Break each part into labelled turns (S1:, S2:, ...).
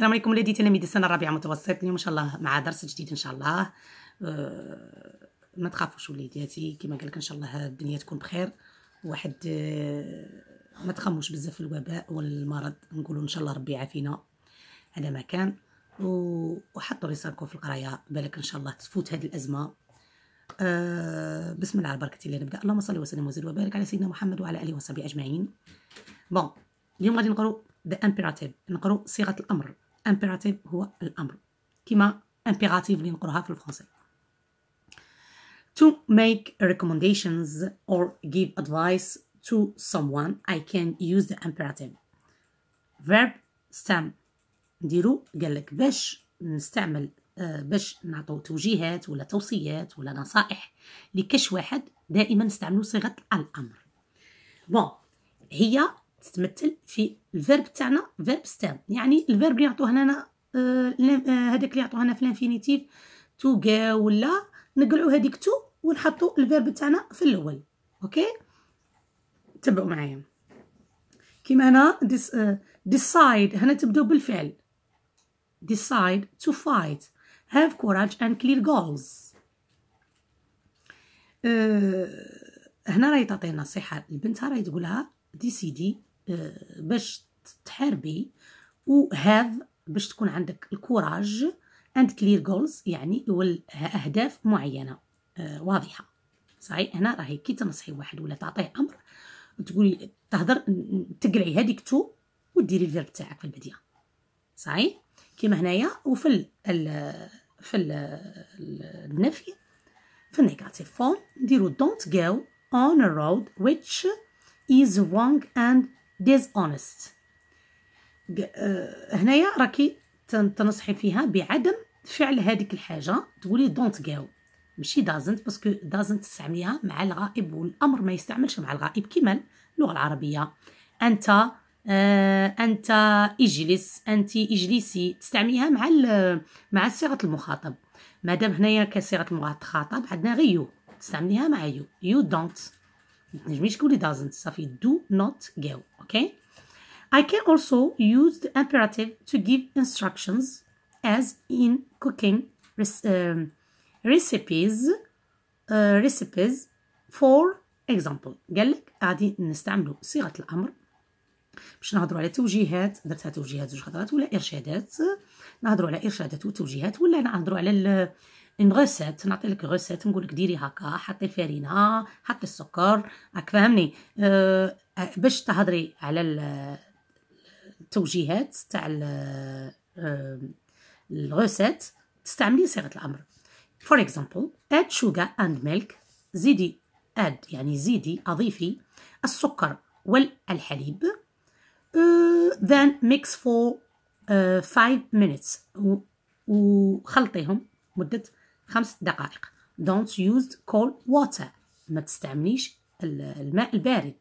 S1: السلام عليكم ولادي تلاميذ السنه الرابعه متوسط اليوم ان شاء الله مع درس جديد ان شاء الله أه ما تخافوش وليداتي كما قال لك ان شاء الله الدنيا تكون بخير واحد أه ما تخموش بزاف في الوباء والمرض نقولوا ان شاء الله ربي يعافينا هذا ما كان وحطوا رسالكم في القرايه بالك ان شاء الله تفوت هذه الازمه أه بسم الله على بركه الله نبدا اللهم صل وسلم وزد وبارك على سيدنا محمد وعلى اله وصحبه اجمعين بون اليوم غادي نقرو ذا امبيراتيف نقراو صيغه الامر امبيراتيف هو الامر كما امبيراتيف اللي نقراها في الفرنسي to make recommendations or give advice to someone I can use the imperative verb stem نديرو قالك باش نستعمل باش نعطو توجيهات ولا توصيات ولا نصائح لكش واحد دائما نستعملو صيغه الامر بون هي تتمثل في الفيرب تاعنا فيرب ستام يعني الفيرب اللي يعطوه هنا آه، آه، هذاك اللي يعطوه هنا في الانفينيتيف تو جا ولا نقلعوا هذيك تو ونحطوا الفيرب تاعنا في الاول اوكي تبعوا معايا كيما هنا ديسايد آه، هنا تبداو بالفعل decide to fight have courage and clear goals أه هنا راهي تعطي نصيحه لبنتها راهي تقولها ديسيدي باش تحاربي وهاف باش تكون عندك الكوراج اند كلير جولز يعني اهداف معينه آه، واضحه صحيح هنا راهي كي تنصحي واحد ولا تعطيه امر تقولي تهضر تقلعي هذيك تو وديري الفيرب تاعك في البدايه صحيح كيما هنايا وفي الـ في الـ النفي في النيجاتيف فورم نديرو دونت جو اون رود road از is اند dishonest آه، هنايا راكي تنصحي فيها بعدم فعل هذيك الحاجه تقولي دونت جو ماشي دازنت باسكو دازنت تستعمليها مع الغائب والامر ما يستعملش مع الغائب كما اللغه العربيه انت آه انت اجلس انت اجلسي تستعمليها مع مع صيغه المخاطب مادام هنايا كصيغه المخاطب عندنا غيو تستعمليها مع يو يو دونت مش تقولي doesn't صافي do not go okay I can also use the imperative to give instructions as in cooking um, recipes uh, recipes for example قال لك غادي نستعملوا صيغه الامر باش نهضروا على توجيهات درتها توجيهات زوج خطرات ولا ارشادات نهضروا على ارشادات وتوجيهات ولا نهضروا على ان غوسيت لك غوسيت نقول لك ديري هكا حطي الفرينه حطي السكر راك فاهمني أه, آه، باش تهضري على التوجيهات تاع الغوسيت آه، تستعملي صيغه الامر فور اكزامبل اد شوغا اند ميلك زيدي اد يعني زيدي اضيفي السكر والحليب ذن ميكس فور 5 مينيتس وخلطيهم مدة خمس دقائق don't use cold water ما تستعمليش الماء البارد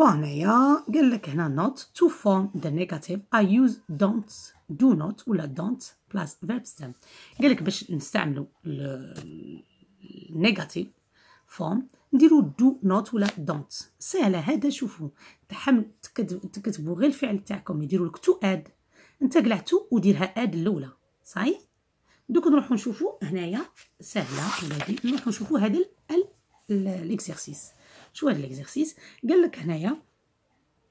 S1: هنايا قال لك هنا not to form the negative I use don't do not ولا don't plus verb stem قال لك باش نستعملوا النيجاتيف فورم نديرو دو نوت ولا دونت ساهله هذا شوفوا تحمل تكتبوا غير الفعل تاعكم يديروا لك تو اد انت قلعتو وديرها اد الاولى صحيح دوك نروحو نشوفو هنايا سهله ولادي نروحو نشوفو هذا ليكزيرسيس شو هذا ليكزيرسيس قال لك هنايا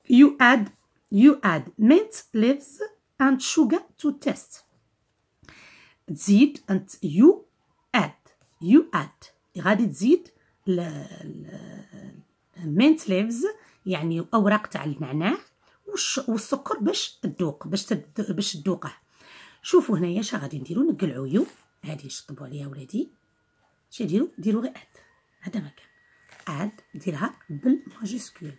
S1: يو اد يو اد مينت ليفز اند شوغا تو تيست تزيد انت يو اد يو اد غادي تزيد مينت ليفز يعني اوراق تاع النعناع والسكر باش تذوق باش تد... باش تذوقه شوفوا هنايا اش غادي نديرو نقلعو يو هادي شطبوا عليها ولادي اش ديرو ديرو غير عاد هذا ما كان عاد ديرها بالماجيسكول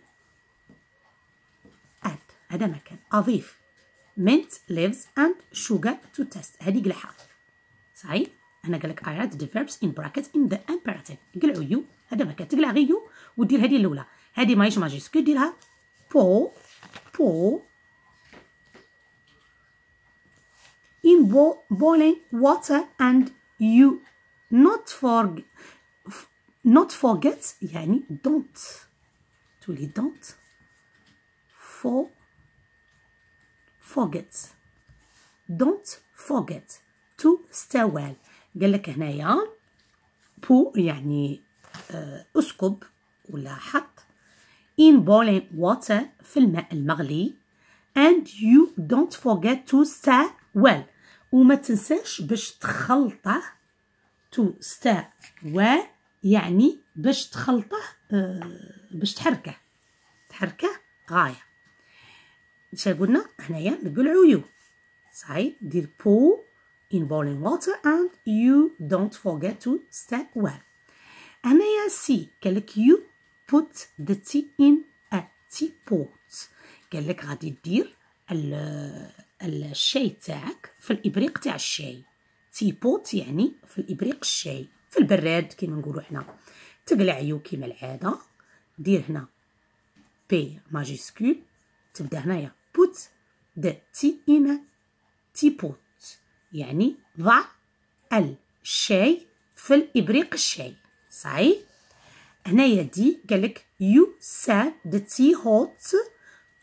S1: عاد هذا ما كان اضيف مينت ليفز اند شوغر تو تيست هادي قلعها صحيح هنا قالك اي I add the verbs in brackets in the imperative قلعو يو هذا ما كان تقلع غير يو ودير هادي الاولى هادي ماهيش ماجيسكول ديرها بو 4 in bo boiling water and you not for not forget يعني don't تولي don't for forget don't forget to stir well قال لك هنايا بو يعني اسكب ولا حط in boiling water في الماء المغلي and you don't forget to stir well وما تنساش باش تخلطه to stir well يعني باش تخلطه آه، باش تحركه تحركه غايه اش قلنا هنايا نقول يو صحيح دير بو in boiling water and you don't forget to stir well هنايا سي قالك you put the tea in a teapot قال لك غادي دير الشاي تاعك في الابريق تاع الشاي تيبوت يعني في الابريق الشاي في البراد كيما نقولوا حنا تقلع كيما العاده دير هنا بي ماجيسكول تبدا هنايا بوت د تي ان تيبوت يعني ضع الشاي في الابريق الشاي صحيح هنايا دي قالك you said the tea hot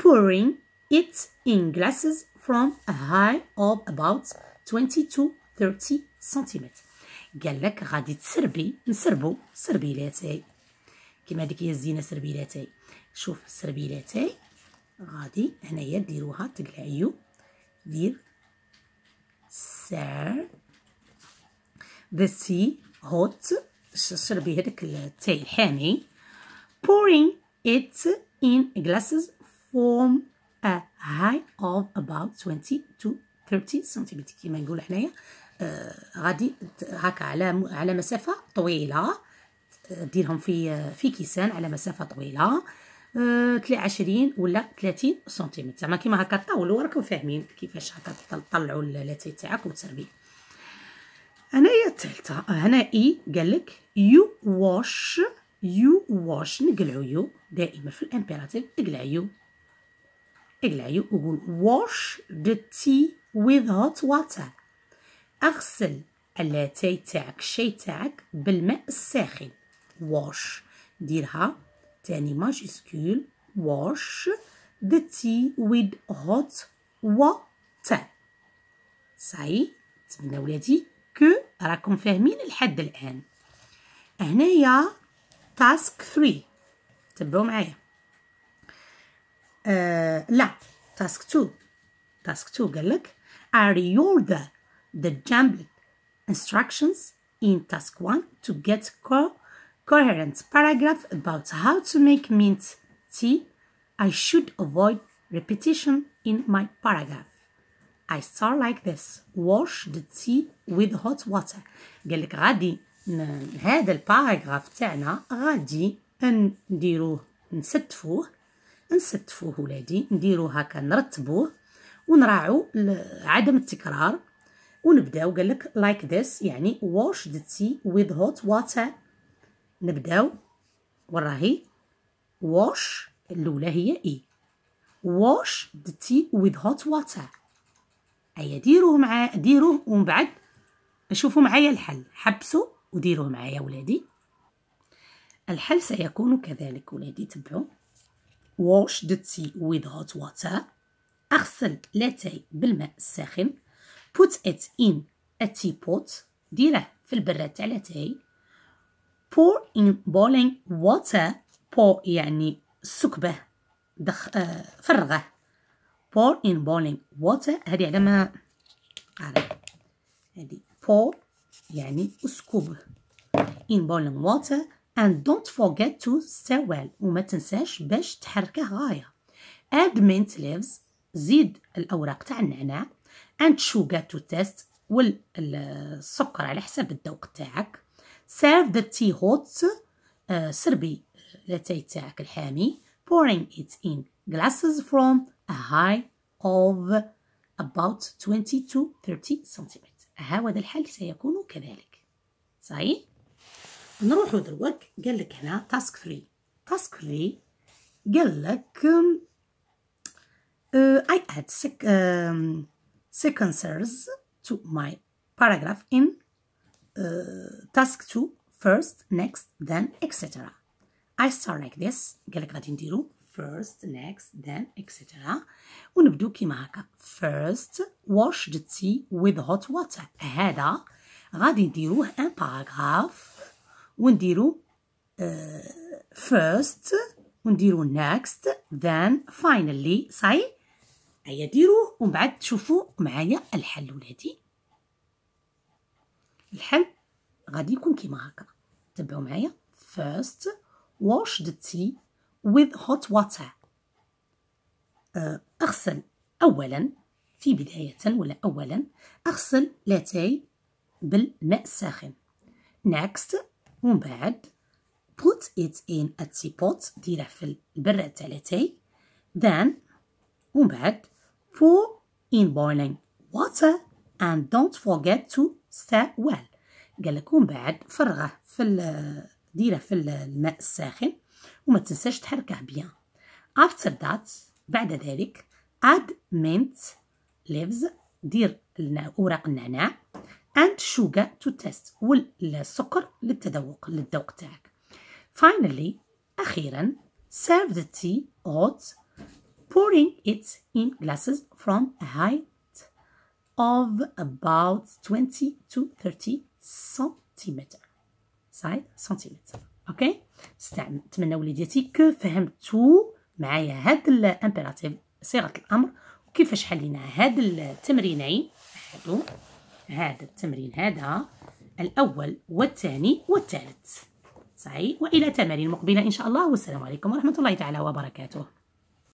S1: pouring it in glasses from a high of about 22 30 cm قالك غادي تسربي نسربو سربيلاتاي كما هذيك هي الزينه سربيلاتاي شوف سربيلاتاي غادي هنايا ديروها تقلعيو دير سير the tea hot شربي هذاك التاي الحامي pouring it in glasses form a height of about 20 to 30 سنتيمتر كما نقول حنايا آه، غادي هكا على على مسافه طويله آه، ديرهم في آه، في كيسان على مسافه طويله آه 20 ولا 30 سنتيمتر زعما كيما هكا طاولوا راكم فاهمين كيفاش هكا تطلعوا اللاتاي تاعك وتسربيه هنايا الثالثه هنا اي قال لك يو واش يو واش نقلعو يو دائما في الامبيراتيف اقلع يو اقلع يو وقول واش ذا تي with hot water اغسل اللاتاي تاعك الشاي تاعك بالماء الساخن واش ديرها تاني ماجيسكول واش ذا تي with hot water صحيح نتمنى ولادي راكم فاهمين لحد الآن هنايا تاسك 3 تبعوا معايا آه لا تاسك 2 تاسك 2 قال لك I reorder the jumbled instructions in task 1 to get co coherent paragraph about how to make mint tea. I should avoid repetition in my paragraph. I start like this wash the tea with hot water قال لك غادي هذا الباراغراف تاعنا غادي نديروه نستفوه نستفوه ولادي نديروه هكا نرتبوه ونراعو عدم التكرار ونبداو قال لك like this يعني wash the tea with hot water نبداو وراهي wash الاولى هي اي e. wash the tea with hot water هيا ديروه مع ديروه ومن بعد شوفوا معايا الحل حبسوا وديروه معايا ولادي الحل سيكون كذلك ولادي تبعوا wash the tea with hot water اغسل لاتاي بالماء الساخن put it in a teapot ديره في البراد تاع لاتاي pour in boiling water pour يعني سكبه دخ... آه فرغه pour in boiling water هذه علامة هذه pour يعني اسكب in boiling water and don't forget to stir well وما تنساش باش تحركه غاية add mint leaves زيد الأوراق تاع النعناع and sugar to taste والسكر على حسب الذوق تاعك serve the tea hot سربي لاتاي تاعك الحامي pouring it in glasses from a high of about 20 to 30 سنتيمتر هذا الحل سيكون كذلك صحيح نروحوا دروك قال لك هنا تاسك 3 تاسك 3 قال لك I add sec um, sequencers to my paragraph in uh, task 2 first next then etc I start like this قال لك غادي نديرو first next then etc ونبدو كيما هكا first wash the tea with hot water هذا غادي نديروه ان باراغراف ونديرو uh, first ونديرو next then finally صاي هيا ديروه ومن بعد تشوفوا معايا الحل ولادي الحل غادي يكون كيما هكا تبعوا معايا first wash the tea with hot water uh, أغسل أولا في بداية ولا أولا أغسل لاتاي بالماء الساخن next ومن بعد put it in a teapot ديره في البرة تاع لاتاي then ومن بعد pour in boiling water and don't forget to stir well قالك ومن بعد فرغه في ديره في الماء الساخن وما تنساش تحركه بيان after that بعد ذلك add mint leaves دير اوراق النعناع and sugar to test والسكر للتذوق للذوق تاعك finally اخيرا serve the tea hot pouring it in glasses from a height of about 20 to 30 centimeter side centimeter اوكي نتمنى وليداتي كو فهمتو معايا هاد الامبيراتيف صيغه الامر وكيفاش حلينا هاد التمرينين هادو هذا التمرين هذا الاول والثاني والثالث صحيح والى تمارين مقبله ان شاء الله والسلام عليكم ورحمه الله تعالى وبركاته